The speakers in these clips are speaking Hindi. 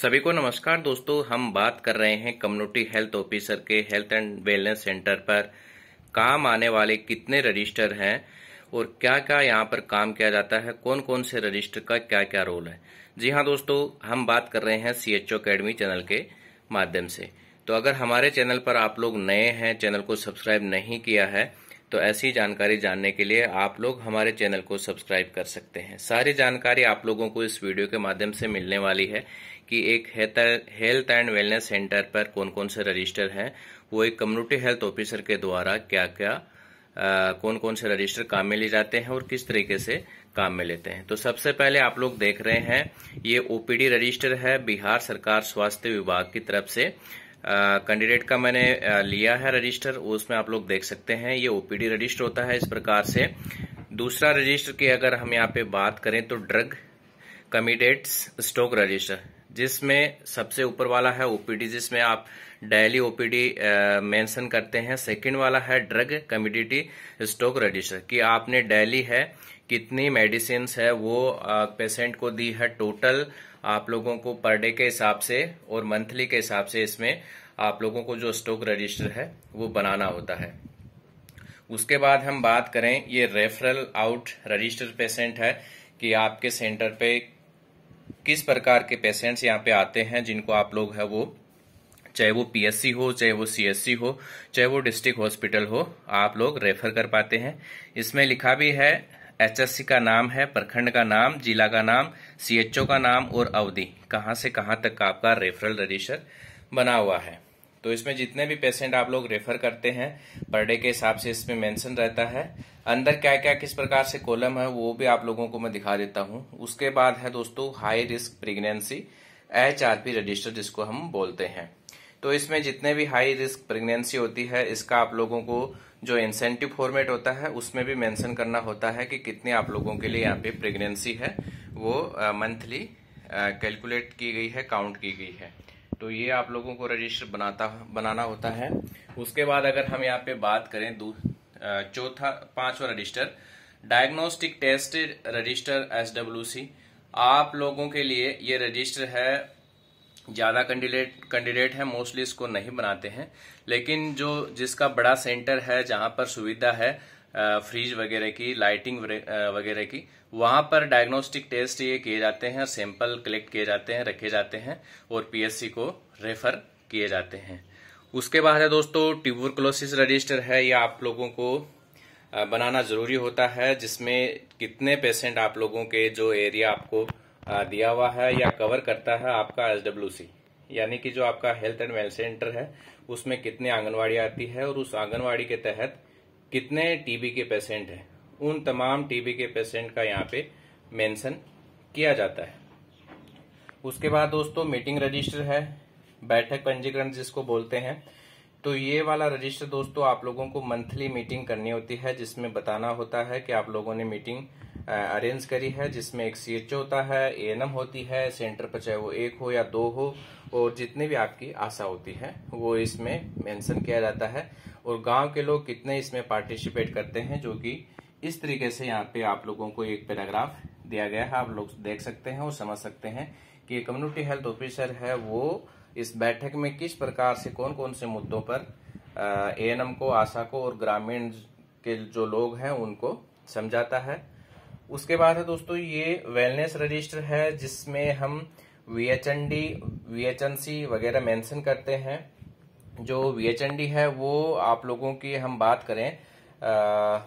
सभी को नमस्कार दोस्तों हम बात कर रहे हैं कम्युनिटी हेल्थ ऑफिसर के हेल्थ एंड वेलनेस सेंटर पर काम आने वाले कितने रजिस्टर हैं और क्या क्या यहाँ पर काम किया जाता है कौन कौन से रजिस्टर का क्या क्या रोल है जी हाँ दोस्तों हम बात कर रहे हैं सी एच अकेडमी चैनल के माध्यम से तो अगर हमारे चैनल पर आप लोग नए हैं चैनल को सब्सक्राइब नहीं किया है तो ऐसी जानकारी जानने के लिए आप लोग हमारे चैनल को सब्सक्राइब कर सकते हैं सारी जानकारी आप लोगों को इस वीडियो के माध्यम से मिलने वाली है कि एक हेल्थ एंड वेलनेस सेंटर पर कौन कौन से रजिस्टर हैं वो एक कम्युनिटी हेल्थ ऑफिसर के द्वारा क्या क्या कौन कौन से रजिस्टर काम में ले जाते हैं और किस तरीके से काम में लेते हैं तो सबसे पहले आप लोग देख रहे हैं ये ओपीडी रजिस्टर है बिहार सरकार स्वास्थ्य विभाग की तरफ से कैंडिडेट का मैंने लिया है रजिस्टर उसमें आप लोग देख सकते हैं ये ओपीडी रजिस्टर होता है इस प्रकार से दूसरा रजिस्टर की अगर हम यहाँ पे बात करें तो ड्रग कमीडेट्स स्टॉक रजिस्टर जिसमें सबसे ऊपर वाला है ओपीडी जिसमें आप डेली ओपीडी मेंशन करते हैं सेकंड वाला है ड्रग कम्यूडिटी स्टॉक रजिस्टर कि आपने डेली है कितनी मेडिसिन है वो पेशेंट को दी है टोटल आप लोगों को पर डे के हिसाब से और मंथली के हिसाब से इसमें आप लोगों को जो स्टॉक रजिस्टर है वो बनाना होता है उसके बाद हम बात करें ये रेफरल आउट रजिस्टर पेशेंट है कि आपके सेंटर पे किस प्रकार के पेशेंट्स यहाँ पे आते हैं जिनको आप लोग है वो चाहे वो पीएससी हो चाहे वो सीएससी हो चाहे वो डिस्ट्रिक्ट हॉस्पिटल हो आप लोग रेफर कर पाते हैं इसमें लिखा भी है एचएससी का नाम है प्रखंड का नाम जिला का नाम सीएचओ का नाम और अवधि कहाँ से कहाँ तक आपका रेफरल रजिस्टर बना हुआ है तो इसमें जितने भी पेशेंट आप लोग रेफर करते हैं पर डे के हिसाब से इसमें मेंशन रहता है अंदर क्या क्या किस प्रकार से कॉलम है वो भी आप लोगों को मैं दिखा देता हूं उसके बाद है दोस्तों high risk pregnancy H R P register जिसको हम बोलते हैं तो इसमें जितने भी हाई रिस्क प्रेगनेंसी होती है इसका आप लोगों को जो इंसेंटिव फॉर्मेट होता है उसमें भी मेंशन करना होता है कि कितने आप लोगों के लिए यहाँ पे प्रेगनेंसी है वो मंथली uh, कैलकुलेट uh, की गई है काउंट की गई है तो ये आप लोगों को रजिस्टर बनाता बनाना होता है उसके बाद अगर हम यहाँ पे बात करें चौथा पांचवा register diagnostic test register S W C आप लोगों के लिए ये रजिस्टर है ज़्यादा कैंडिडेट कैंडिडेट है मोस्टली इसको नहीं बनाते हैं लेकिन जो जिसका बड़ा सेंटर है जहां पर सुविधा है फ्रीज वगैरह की लाइटिंग वगैरह की वहां पर डायग्नोस्टिक टेस्ट ये किए जाते हैं सैंपल कलेक्ट किए जाते हैं रखे जाते हैं और पीएससी को रेफर किए जाते हैं उसके बाद है दोस्तों ट्यूबरकुलोसिस रजिस्टर है ये आप लोगों को बनाना जरूरी होता है जिसमें कितने पेशेंट आप लोगों के जो एरिया आपको दिया हुआ है या कवर करता है आपका एस यानी कि जो आपका हेल्थ एंड वेल सेंटर है उसमें कितने आंगनवाड़ी आती है और उस आंगनवाड़ी के तहत कितने टीबी के पेशेंट हैं उन तमाम टीबी के पेशेंट का यहाँ पे मेंशन किया जाता है उसके बाद दोस्तों मीटिंग रजिस्टर है बैठक पंजीकरण जिसको बोलते हैं तो ये वाला रजिस्टर दोस्तों आप लोगों को मंथली मीटिंग करनी होती है जिसमें बताना होता है कि आप लोगों ने मीटिंग अरेंज करी है जिसमें एक सी एच होता है ए एन एम होती है सेंटर पर चाहे वो एक हो या दो हो और जितनी भी आपकी आशा होती है वो इसमें मेंशन किया जाता है और गांव के लोग कितने इसमें पार्टिसिपेट करते हैं जो कि इस तरीके से यहाँ पे आप लोगों को एक पैराग्राफ दिया गया है आप लोग देख सकते हैं और समझ सकते हैं कि कम्युनिटी हेल्थ ऑफिसर है वो इस बैठक में किस प्रकार से कौन कौन से मुद्दों पर ए एन एम को आशा को और ग्रामीण के जो लोग हैं उनको समझाता है उसके बाद है दोस्तों ये वेलनेस रजिस्टर है जिसमें हम V H N D V H N C वगैरह मेंशन करते हैं जो वी एच एन डी है वो आप लोगों की हम बात करें आ,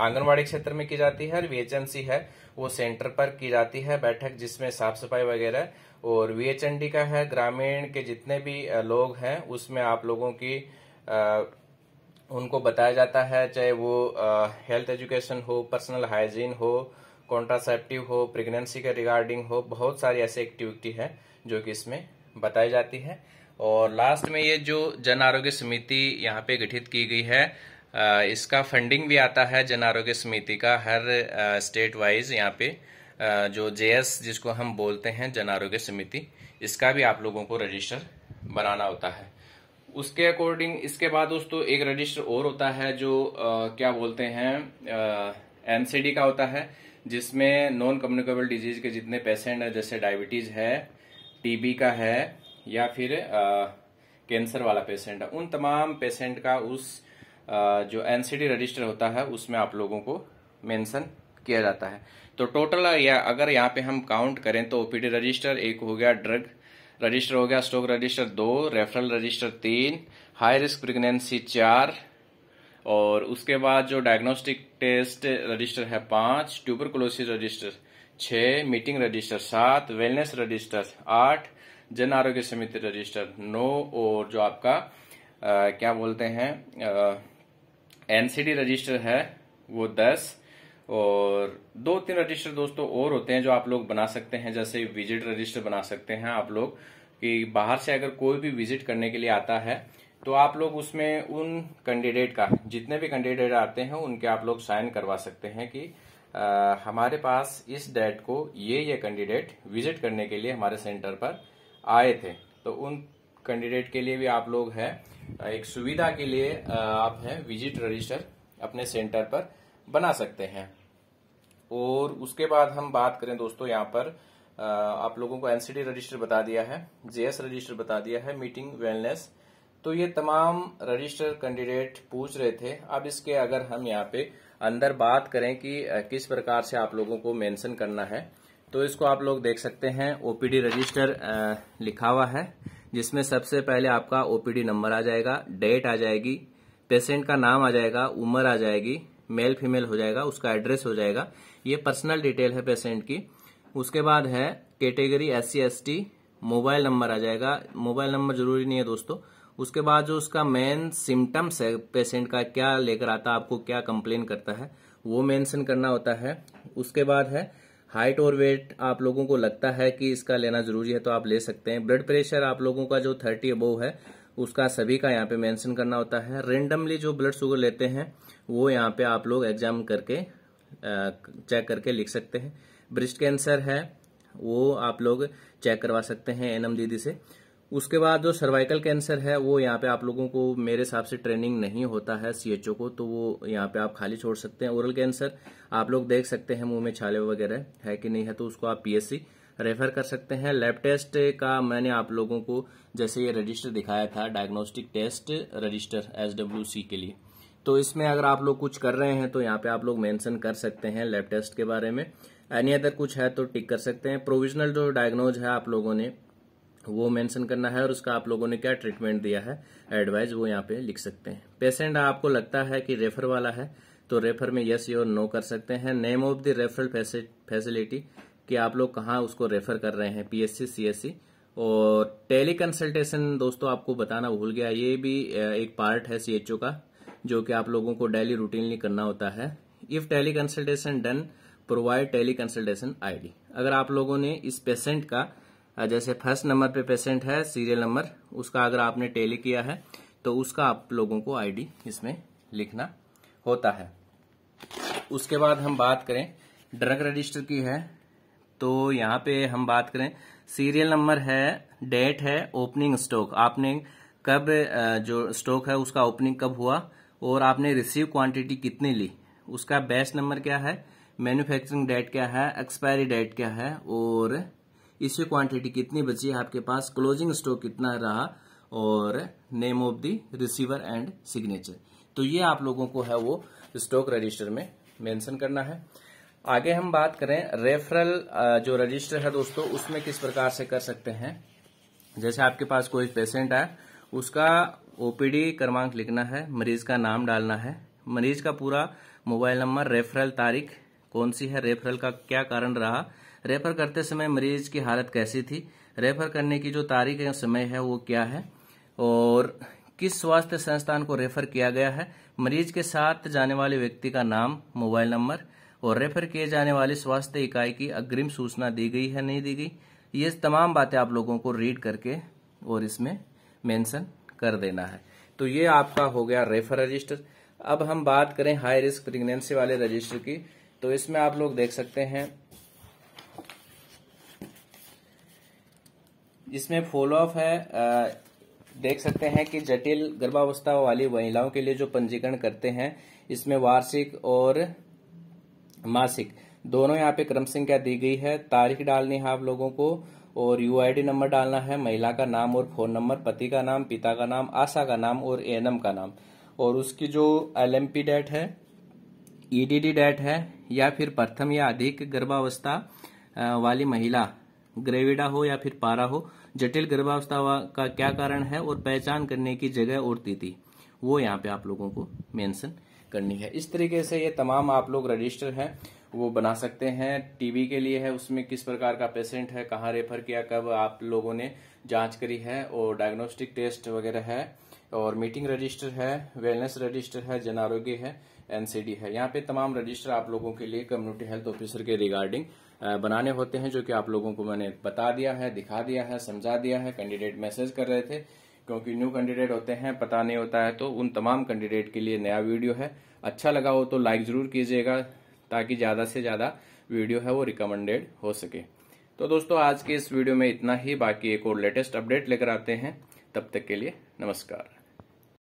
आंगनबाड़ी क्षेत्र में की जाती है और वीएचएमसी है वो सेंटर पर की जाती है बैठक जिसमें साफ सफाई वगैरह और वीएचएनडी का है ग्रामीण के जितने भी लोग हैं उसमें आप लोगों की आ, उनको बताया जाता है चाहे वो हेल्थ एजुकेशन हो पर्सनल हाइजीन हो कॉन्ट्रासेप्टिव हो प्रेगनेंसी के रिगार्डिंग हो बहुत सारी ऐसी एक्टिविटी है जो कि इसमें बताई जाती है और लास्ट में ये जो जन आरोग्य समिति यहाँ पे गठित की गई है इसका फंडिंग भी आता है जन आरोग्य समिति का हर स्टेट वाइज यहाँ पे जो जेएस जिसको हम बोलते हैं जन आरोग्य समिति इसका भी आप लोगों को रजिस्टर बनाना होता है उसके अकॉर्डिंग इसके बाद दोस्तों एक रजिस्टर और होता है जो आ, क्या बोलते हैं एनसीडी का होता है जिसमें नॉन कम्युनिकेबल डिजीज के जितने पेशेंट हैं जैसे डायबिटीज है टीबी का है या फिर कैंसर वाला पेशेंट है उन तमाम पेशेंट का उस जो एन रजिस्टर होता है उसमें आप लोगों को मेंशन किया जाता है तो टोटल या अगर यहाँ पे हम काउंट करें तो ओपीडी रजिस्टर एक हो गया ड्रग रजिस्टर हो गया स्टोक रजिस्टर दो रेफरल रजिस्टर तीन हाई रिस्क प्रेगनेंसी चार और उसके बाद जो डायग्नोस्टिक टेस्ट रजिस्टर है पांच ट्यूबरकुलोसिस रजिस्टर छः मीटिंग रजिस्टर सात वेलनेस रजिस्टर आठ जन आरोग्य समिति रजिस्टर नौ और जो आपका आ, क्या बोलते हैं आ, एनसीडी रजिस्टर है वो दस और दो तीन रजिस्टर दोस्तों और होते हैं जो आप लोग बना सकते हैं जैसे विजिट रजिस्टर बना सकते हैं आप लोग कि बाहर से अगर कोई भी विजिट करने के लिए आता है तो आप लोग उसमें उन कैंडिडेट का जितने भी कैंडिडेट आते हैं उनके आप लोग साइन करवा सकते हैं कि आ, हमारे पास इस डेट को ये ये कैंडिडेट विजिट करने के लिए हमारे सेंटर पर आए थे तो उन कैंडिडेट के लिए भी आप लोग है एक सुविधा के लिए आप है विजिट रजिस्टर अपने सेंटर पर बना सकते हैं और उसके बाद हम बात करें दोस्तों यहाँ पर आप लोगों को एनसीडी रजिस्टर बता दिया है जेएस रजिस्टर बता दिया है मीटिंग वेलनेस तो ये तमाम रजिस्टर कैंडिडेट पूछ रहे थे अब इसके अगर हम यहाँ पे अंदर बात करें कि किस प्रकार से आप लोगों को मेंशन करना है तो इसको आप लोग देख सकते हैं ओपीडी रजिस्टर लिखा हुआ है जिसमें सबसे पहले आपका ओपीडी नंबर आ जाएगा डेट आ जाएगी पेशेंट का नाम आ जाएगा उम्र आ जाएगी मेल फीमेल हो जाएगा उसका एड्रेस हो जाएगा ये पर्सनल डिटेल है पेशेंट की उसके बाद है category S C S T mobile number आ जाएगा मोबाइल नंबर जरूरी नहीं है दोस्तों उसके बाद जो उसका मेन सिम्टम्स है पेशेंट का क्या लेकर आता है आपको क्या कंप्लेन करता है वो मेंशन करना होता है उसके बाद है हाइट और वेट आप लोगों को लगता है कि इसका लेना जरूरी है तो आप ले सकते हैं ब्लड प्रेशर आप लोगों का जो थर्टी अबोव है उसका सभी का यहाँ पे मेंशन करना होता है रेंडमली जो ब्लड शुगर लेते हैं वो यहाँ पे आप लोग एग्जाम करके चेक करके लिख सकते हैं ब्रेस्ट कैंसर है वो आप लोग चेक करवा सकते हैं एनएम दीदी से उसके बाद जो सर्वाइकल कैंसर है वो यहाँ पे आप लोगों को मेरे हिसाब से ट्रेनिंग नहीं होता है सीएचओ को तो वो यहाँ पे आप खाली छोड़ सकते हैं ओरल कैंसर आप लोग देख सकते हैं मुंह में छाले वगैरह है कि नहीं है तो उसको आप पीएससी रेफर कर सकते हैं लैब टेस्ट का मैंने आप लोगों को जैसे ये रजिस्टर दिखाया था डायग्नोस्टिक टेस्ट रजिस्टर एस के लिए तो इसमें अगर आप लोग कुछ कर रहे हैं तो यहाँ पे आप लोग मैंशन कर सकते हैं लैब टेस्ट के बारे में एनी अदर कुछ है तो टिक कर सकते हैं प्रोविजनल जो डायग्नोज है आप लोगों ने वो मेंशन करना है और उसका आप लोगों ने क्या ट्रीटमेंट दिया है एडवाइज वो यहाँ पे लिख सकते हैं पेशेंट आपको लगता है कि रेफर वाला है तो रेफर में यस योर नो कर सकते हैं name of the referral facility कि आप लोग कहाँ उसको रेफर कर रहे हैं पीएससी सीएससी और टेली कंसल्टेशन दोस्तों आपको बताना भूल गया ये भी एक पार्ट है सीएचओ का जो कि आप लोगों को डेली रूटीनली करना होता है if teleconsultation done provide teleconsultation ID अगर आप लोगों ने इस पेशेंट का जैसे फर्स्ट नंबर पे पेशेंट है सीरियल नंबर उसका अगर आपने टेली किया है तो उसका आप लोगों को आईडी इसमें लिखना होता है उसके बाद हम बात करें ड्रग रजिस्टर की है तो यहाँ पे हम बात करें सीरियल नंबर है डेट है ओपनिंग स्टॉक आपने कब जो स्टॉक है उसका ओपनिंग कब हुआ और आपने रिसीव क्वांटिटी कितनी ली उसका बेस्ट नंबर क्या है मैन्युफैक्चरिंग डेट क्या है एक्सपायरी डेट क्या है और इसकी क्वांटिटी कितनी बची है आपके पास क्लोजिंग स्टॉक कितना रहा और name of the receiver and signature तो ये आप लोगों को है वो स्टॉक रजिस्टर में मेंशन करना है आगे हम बात करें रेफरल जो रजिस्टर है दोस्तों उसमें किस प्रकार से कर सकते हैं जैसे आपके पास कोई पेशेंट है उसका ओपीडी क्रमांक लिखना है मरीज का नाम डालना है मरीज का पूरा मोबाइल नंबर रेफरल तारीख कौन सी है रेफरल का क्या कारण रहा रेफर करते समय मरीज की हालत कैसी थी रेफर करने की जो तारीख या समय है वो क्या है और किस स्वास्थ्य संस्थान को रेफर किया गया है मरीज के साथ जाने वाले व्यक्ति का नाम मोबाइल नंबर और रेफर किए जाने वाली स्वास्थ्य इकाई की अग्रिम सूचना दी गई है नहीं दी गई ये तमाम बातें आप लोगों को रीड करके और इसमें मेंशन कर देना है तो ये आपका हो गया रेफर रजिस्टर अब हम बात करें हाई रिस्क प्रेगनेंसी वाले रजिस्टर की तो इसमें आप लोग देख सकते हैं इसमें फॉलो अप है आ, देख सकते हैं कि जटिल गर्भावस्था वाली महिलाओं के लिए जो पंजीकरण करते हैं इसमें वार्षिक और मासिक दोनों यहाँ पे क्रम संख्या दी गई है तारीख डालनी है आप लोगों को और यू नंबर डालना है महिला का नाम और फोन नंबर पति का नाम पिता का नाम आशा का नाम और ए का नाम और उसकी जो एलएमपी डेट है ईडीडी e डेट है या फिर प्रथम या अधिक गर्भावस्था वाली महिला ग्रेविडा हो या फिर पारा हो जटिल गर्भावस्था का क्या कारण है और पहचान करने की जगह और तिथि वो यहाँ पे आप लोगों को मेंशन करनी है इस तरीके से ये तमाम आप लोग रजिस्टर हैं वो बना सकते हैं टीबी के लिए है उसमें किस प्रकार का पेशेंट है कहाँ रेफर किया कब आप लोगों ने जांच करी है और डायग्नोस्टिक टेस्ट वगैरह है और मीटिंग रजिस्टर है वेलनेस रजिस्टर है जन आरोग्य है एनसीडी है यहाँ पे तमाम रजिस्टर आप लोगों के लिए कम्युनिटी हेल्थ ऑफिसर के रिगार्डिंग बनाने होते हैं जो कि आप लोगों को मैंने बता दिया है दिखा दिया है समझा दिया है कैंडिडेट मैसेज कर रहे थे क्योंकि न्यू कैंडिडेट होते हैं पता नहीं होता है तो उन तमाम कैंडिडेट के लिए नया वीडियो है अच्छा लगा हो तो लाइक ज़रूर कीजिएगा ताकि ज़्यादा से ज़्यादा वीडियो है वो रिकमेंडेड हो सके तो दोस्तों आज के इस वीडियो में इतना ही बाकी एक और लेटेस्ट अपडेट लेकर आते हैं तब तक के लिए नमस्कार